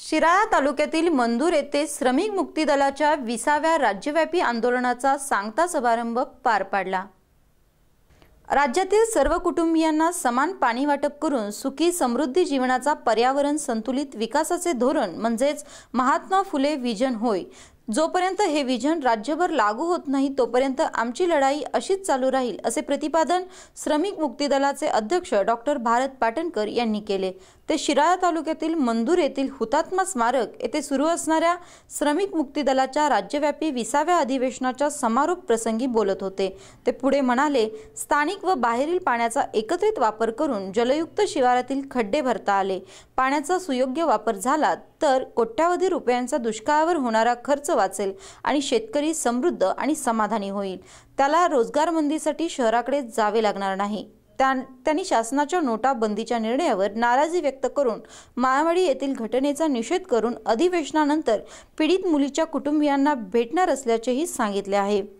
शिराळा तालुक्यातील मंदूर येथे श्रमिक मुक्ती दलाच्या विसाव्या राज्यव्यापी आंदोलनाचा सांगता समारंभ पार पाडला राज्यातील सर्व कुटुंबियांना समान पाणी वाटप करून सुखी समृद्धी जीवनाचा पर्यावरण संतुलित विकासाचे धोरण म्हणजेच महात्मा फुले विजन होय जोपर्यंत हे विजन राज्यभर लागू होत नाही तोपर्यंत आमची लढाई अशीच चालू राहील असे प्रतिपादन श्रमिक मुक्ती दलाचे अध्यक्ष डॉक्टर भारत पाटणकर यांनी केले ते शिराळा तालुक्यातील मंदूर येथील हुतात्मा स्मारक येथे सुरू असणाऱ्या श्रमिक मुक्ती दलाच्या राज्यव्यापी विसाव्या अधिवेशनाच्या समारोप प्रसंगी बोलत होते ते पुढे म्हणाले स्थानिक व बाहेरील पाण्याचा एकत्रित वापर करून जलयुक्त शिवारातील खड्डे भरता आले पाण्याचा सुयोग्य वापर झाला तर कोट्यावधी रुपयांचा दुष्काळावर होणारा खर्च वाचेल आणि शेतकरी समृद्ध आणि समाधानी होईल त्याला रोजगार मंदीसाठी शहराकडे जावे लागणार नाही त्यांनी शासनाच्या नोटा बंदीच्या निर्णयावर नाराजी व्यक्त करून मायावाडी येथील घटनेचा निषेध करून अधिवेशनानंतर पीडित मुलीच्या कुटुंबियांना भेटणार असल्याचेही सांगितले आहे